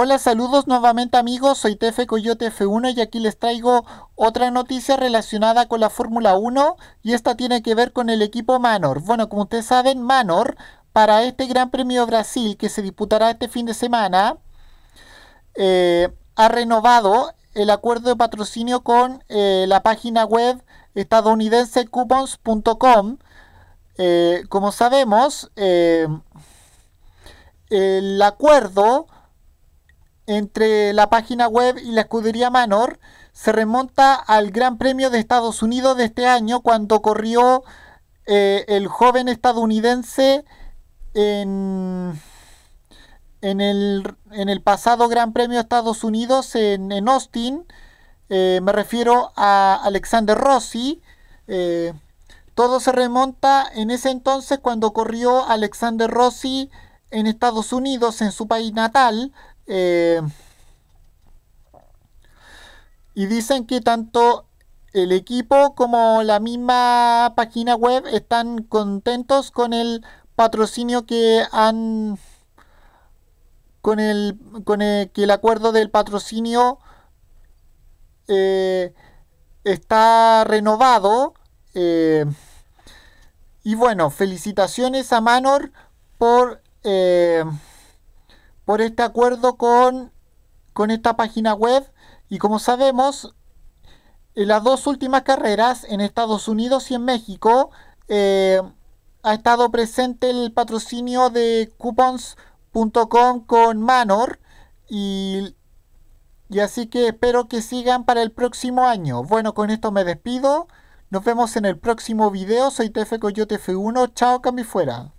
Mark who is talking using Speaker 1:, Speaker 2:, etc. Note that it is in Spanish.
Speaker 1: Hola, saludos nuevamente amigos, soy Tefe Coyote F1 y aquí les traigo otra noticia relacionada con la Fórmula 1 y esta tiene que ver con el equipo Manor. Bueno, como ustedes saben, Manor para este Gran Premio Brasil que se disputará este fin de semana eh, ha renovado el acuerdo de patrocinio con eh, la página web estadounidense coupons.com. Eh, como sabemos, el acuerdo entre la página web y la escudería Manor se remonta al Gran Premio de Estados Unidos de este año cuando corrió eh, el joven estadounidense en, el, pasado Gran Premio de Estados Unidos en, Austin. Eh, me refiero a Alexander Rossi. Eh, todo se remonta en ese entonces cuando corrió Alexander Rossi en Estados Unidos, en su país natal, eh, y dicen que tanto el equipo como la misma página web están contentos con el patrocinio que han con el con que el acuerdo del patrocinio eh, está renovado eh, y bueno felicitaciones a Manor por por este acuerdo con, esta página web. Y como sabemos, en las dos últimas carreras en Estados Unidos y en México eh, ha estado presente el patrocinio de coupons.com con Manor. Y, así que espero que sigan para el próximo año. Bueno, con esto me despido. Nos vemos en el próximo video. Soy TF Coyote F1. Chao, Cami Fuera.